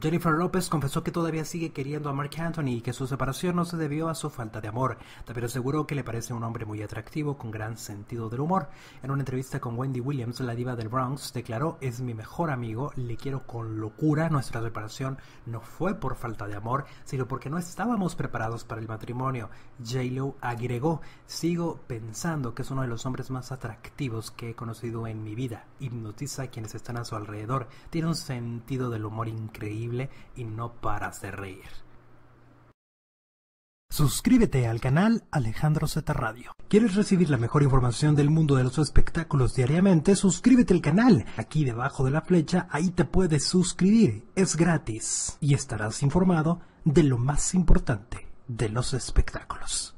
Jennifer Lopez confesó que todavía sigue queriendo a Mark Anthony y que su separación no se debió a su falta de amor. pero aseguró que le parece un hombre muy atractivo con gran sentido del humor. En una entrevista con Wendy Williams, la diva del Bronx declaró, es mi mejor amigo, le quiero con locura, nuestra separación no fue por falta de amor, sino porque no estábamos preparados para el matrimonio. J-Lo agregó, sigo pensando que es uno de los hombres más atractivos que he conocido en mi vida. Hipnotiza a quienes están a su alrededor, tiene un sentido del humor increíble y no para de reír. Suscríbete al canal Alejandro Z Radio. ¿Quieres recibir la mejor información del mundo de los espectáculos diariamente? Suscríbete al canal. Aquí debajo de la flecha, ahí te puedes suscribir. Es gratis. Y estarás informado de lo más importante de los espectáculos.